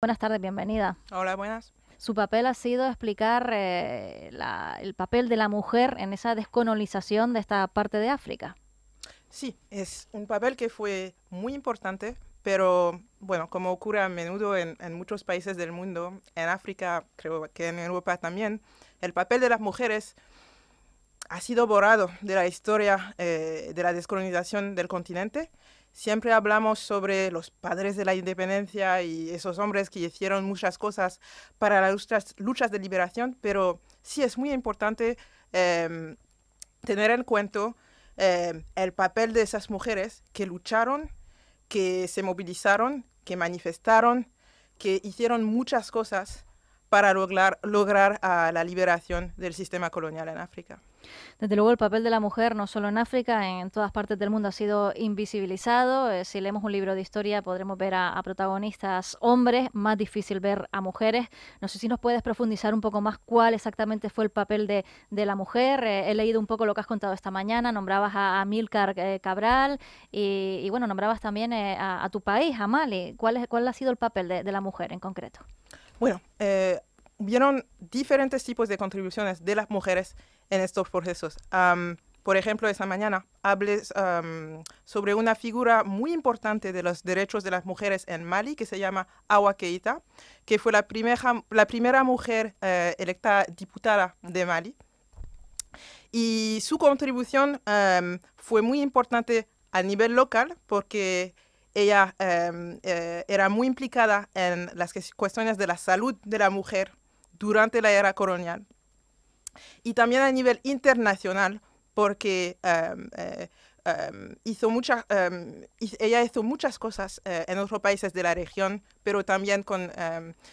Buenas tardes, bienvenida. Hola, buenas. Su papel ha sido explicar eh, el papel de la mujer en esa descolonización de esta parte de África. Sí, es un papel que fue muy importante, pero bueno, como ocurre a menudo en, muchos países del mundo, en África, creo que en Europa también, el papel de las mujeres ha sido borrado de la historia eh, de la descolonización del continente Siempre hablamos sobre los padres de la independencia y esos hombres que hicieron muchas cosas para las luchas, de liberación, pero sí es muy importante em, tener en cuenta em, el papel de esas mujeres que lucharon, que se movilizaron, que manifestaron, que hicieron muchas cosas para lograr, la liberación del sistema colonial en África. Desde luego el papel de la mujer, no solo en África, en todas partes del mundo ha sido invisibilizado. Eh, si leemos un libro de historia podremos ver a, protagonistas hombres, más difícil ver a mujeres. No sé si nos puedes profundizar un poco más cuál exactamente fue el papel de, la mujer. Eh, he leído un poco lo que has contado esta mañana, nombrabas a, amílcar Milcar eh, Cabral y, bueno, nombrabas también a, tu país, a Mali. ¿Cuál, es, ¿Cuál ha sido el papel de, la mujer en concreto? Bueno, vieron diferentes tipos de contribuciones de las mujeres en estos procesos. por ejemplo, esta mañana hablé sobre una figura muy importante de los derechos de las mujeres en Mali que se llama Agua Keita, que fue la primera, la primera mujer eh, electa diputada de Mali. Y su contribución fue muy importante a nivel local porque ella eh, era muy implicada en las cuestiones de la salud de la mujer durante la era colonial. Y también a nivel internacional, porque em, eh, em, hizo muchas em, ella hizo muchas cosas eh, en otros países de la región, pero también con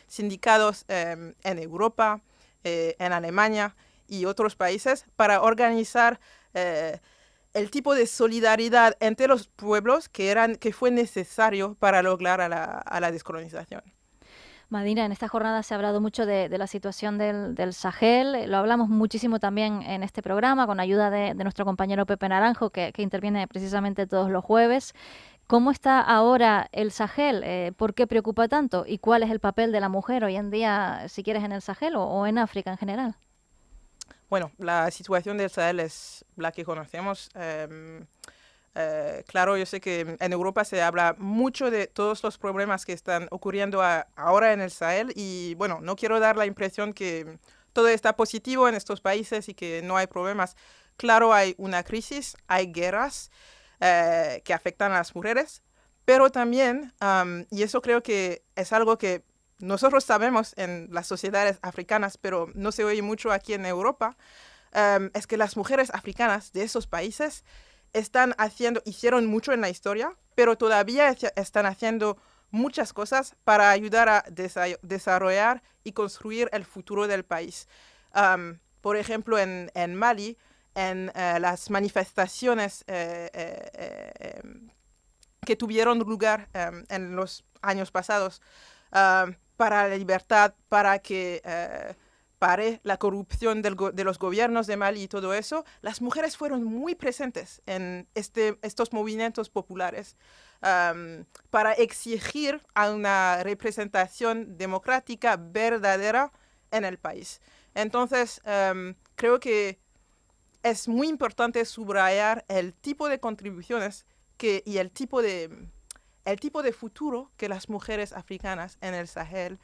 sindicatos en Europa, eh, en Alemania y otros países para organizar el tipo de solidaridad entre los pueblos que, eran, que fue necesario para lograr a la descolonización. Madina, en esta jornada se ha hablado mucho de, la situación del, Sahel, lo hablamos muchísimo también en este programa con ayuda de, nuestro compañero Pepe Naranjo, que, interviene precisamente todos los jueves. ¿Cómo está ahora el Sahel? Eh, ¿Por qué preocupa tanto? ¿Y cuál es el papel de la mujer hoy en día, si quieres, en el Sahel o, en África en general? Bueno, la situación del Sahel es la que conocemos. Em, eh, claro, yo sé que en Europa se habla mucho de todos los problemas que están ocurriendo ahora en el Sahel y bueno, no quiero dar la impresión que todo está positivo en estos países y que no hay problemas. Claro, hay una crisis, hay guerras eh, que afectan a las mujeres, pero también, y eso creo que es algo que nosotros sabemos en las sociedades africanas, pero no se oye mucho aquí en Europa, es que las mujeres africanas de esos países están haciendo, hicieron mucho en la historia, pero todavía están haciendo muchas cosas para ayudar a desarrollar y construir el futuro del país. por ejemplo, en, Mali, en eh, las manifestaciones eh, eh, em, que tuvieron lugar em, en los años pasados para la libertad, para que la corrupción de los gobiernos de Mali y todo eso, las mujeres fueron muy presentes en este, estos movimientos populares para exigir a una representación democrática verdadera en el país. Entonces, creo que es muy importante subrayar el tipo de contribuciones que, y el tipo de, el tipo de futuro que las mujeres africanas en el Sahel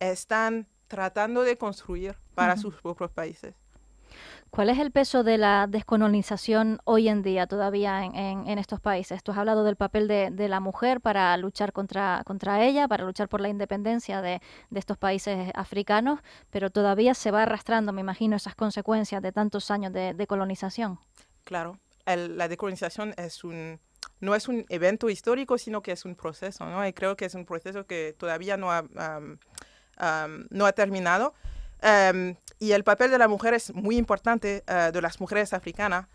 están tratando de construir para sus propios países. ¿Cuál es el peso de la descolonización hoy en día todavía en, estos países? Tú has hablado del papel de, la mujer para luchar contra, contra ella, para luchar por la independencia de, estos países africanos, pero todavía se va arrastrando, me imagino, esas consecuencias de tantos años de, de colonización. Claro, la decolonización es un, no es un evento histórico, sino que es un proceso, ¿no? Y creo que es un proceso que todavía no ha no ha terminado. y el papel de la mujer es muy importante, eh, de las mujeres africanas,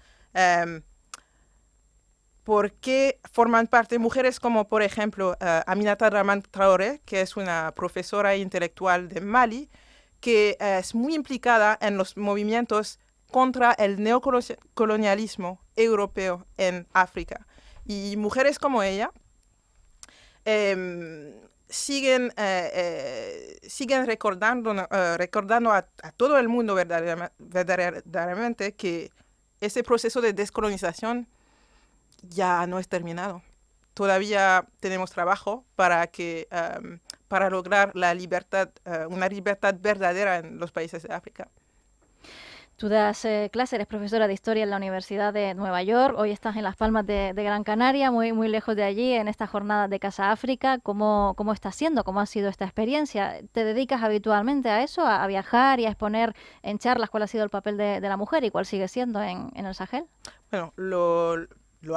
porque forman parte mujeres como, por ejemplo, eh, Aminata Raman Traoré, que es una profesora intelectual de Mali, que eh, es muy implicada en los movimientos contra el neocolonialismo europeo en África. Y mujeres como ella em, eh, eh, siguen, recordando, eh, recordando a, todo el mundo verdaderamente, que ese proceso de descolonización ya no es terminado. Todavía tenemos trabajo para, que, em, para lograr la libertad, una libertad verdadera en los países de África. Tú das eh, clase, eres profesora de historia en la Universidad de Nueva York. Hoy estás en Las Palmas de, Gran Canaria, muy, muy lejos de allí, en esta jornada de Casa África. ¿Cómo, cómo está siendo? ¿Cómo ha sido esta experiencia? ¿Te dedicas habitualmente a eso, a, viajar y a exponer en charlas cuál ha sido el papel de, la mujer y cuál sigue siendo en, el Sahel? Bueno, lo,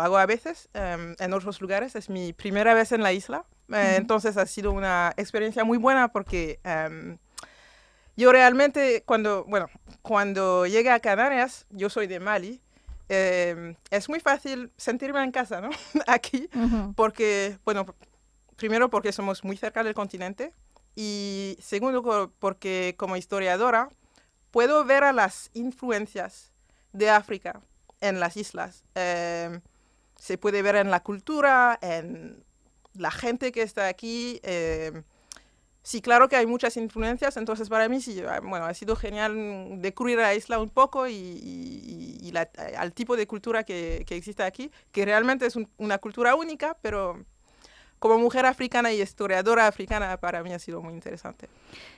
hago a veces em, en otros lugares. Es mi primera vez en la isla. Entonces ha sido una experiencia muy buena porque em, yo realmente, cuando, bueno, cuando llegué a Canarias, yo soy de Mali, em, es muy fácil sentirme en casa, ¿no? Aquí, porque, bueno, primero porque somos muy cerca del continente y segundo porque como historiadora puedo ver a las influencias de África en las islas. Em, se puede ver en la cultura, en la gente que está aquí. Em, Sí, claro que hay muchas influencias, entonces para mí sí, ah, bueno, ha sido genial mm, descubrir la isla un poco y, y, eh, al tipo de cultura que, que, existe aquí, que realmente es una cultura única, pero como mujer africana y historiadora africana para mí ha sido muy interesante.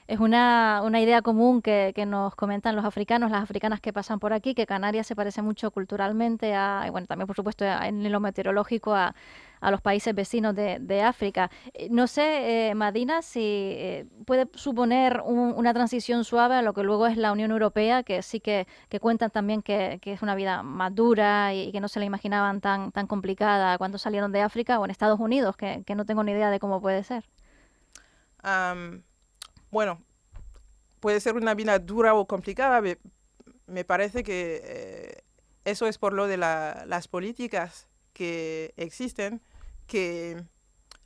Es una, idea común que, nos comentan los africanos, las africanas que pasan por aquí, que Canarias se parece mucho culturalmente a, y bueno, también por supuesto en lo meteorológico a a los países vecinos de, África. Eh, no sé, eh, Madina, si eh, puede suponer una transición suave a lo que luego es la Unión Europea, que sí que, cuentan también que, es una vida más dura y, que no se la imaginaban tan, tan complicada cuando salieron de África o en Estados Unidos, que, no tengo ni idea de cómo puede ser. bueno, puede ser una vida dura o complicada. Me, parece que eso es por lo de las políticas que existen que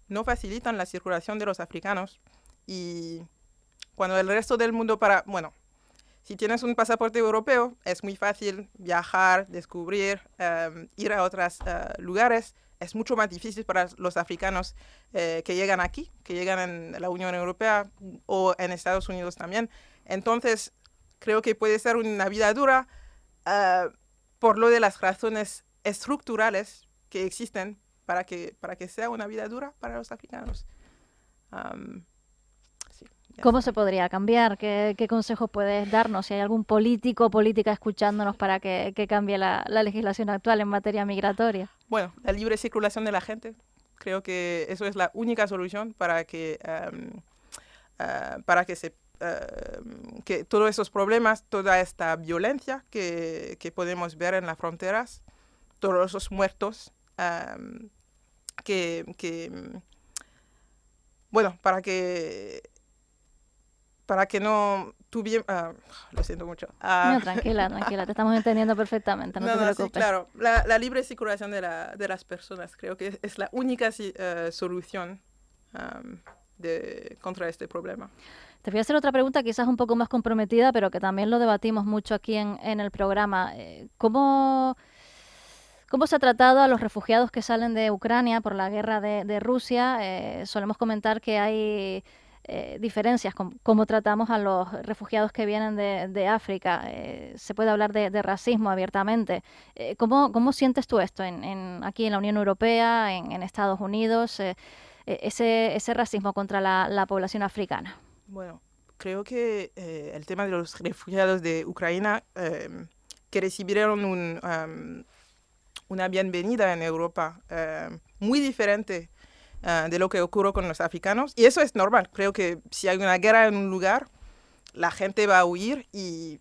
no facilitan la circulación de los africanos y cuando el resto del mundo para, bueno, si tienes un pasaporte europeo es muy fácil viajar, descubrir, em, ir a otros eh, lugares. Es mucho más difícil para los africanos eh, que llegan aquí, que llegan en la Unión Europea o en Estados Unidos también. Entonces, creo que puede ser una vida dura eh, por lo de las razones estructurales que existen para que, para que sea una vida dura para los africanos. ¿Cómo se podría cambiar? ¿Qué, ¿Qué, consejos puedes darnos? Si hay algún político o política escuchándonos para que, que cambie la, legislación actual en materia migratoria. Bueno, la libre circulación de la gente. Creo que eso es la única solución para que, ah, para que se ah, que todos esos problemas, toda esta violencia que, que, podemos ver en las fronteras, todos esos muertos, que, que mm, bueno, para que para que no tuviera... Ah, lo siento mucho. Ah, no, tranquila, tranquila, te estamos entendiendo perfectamente, no, te preocupes. claro, la, libre circulación de, la, de, las personas creo que es, la única eh, solución de, contra este problema. Te voy a hacer otra pregunta quizás un poco más comprometida, pero que también lo debatimos mucho aquí en, en el programa. Eh, ¿Cómo ¿Cómo se ha tratado a los refugiados que salen de Ucrania por la guerra de, de Rusia? Eh, solemos comentar que hay eh, diferencias, con cómo tratamos a los refugiados que vienen de, África. Eh, se puede hablar de, racismo abiertamente. ¿cómo, sientes tú esto en, aquí en la Unión Europea, en, Estados Unidos, e, ese, racismo contra la, población africana? Bueno, creo que el tema de los refugiados de Ucrania que recibieron un una bienvenida en Europa eh, muy diferente eh, de lo que ocurre con los africanos. Y eso es normal. Creo que si hay una guerra en un lugar, la gente va a huir y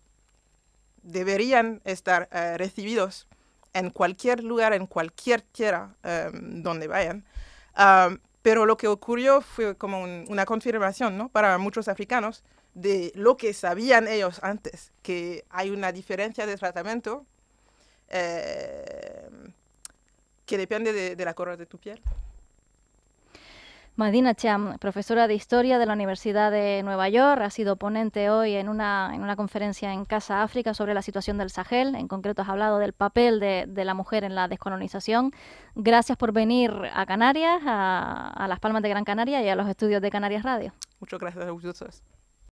deberían estar eh, recibidos en cualquier lugar, en cualquier tierra donde vayan. Ah, pero lo que ocurrió fue como una confirmación ¿no? para muchos africanos de lo que sabían ellos antes, que hay una diferencia de tratamiento eh, que depende de, la color de tu piel. Madina Cham, profesora de Historia de la Universidad de Nueva York, ha sido ponente hoy en una, en una conferencia en Casa África sobre la situación del Sahel. En concreto, has hablado del papel de, de la mujer en la descolonización. Gracias por venir a Canarias, a, a Las Palmas de Gran Canaria y a los estudios de Canarias Radio. Muchas gracias a ustedes.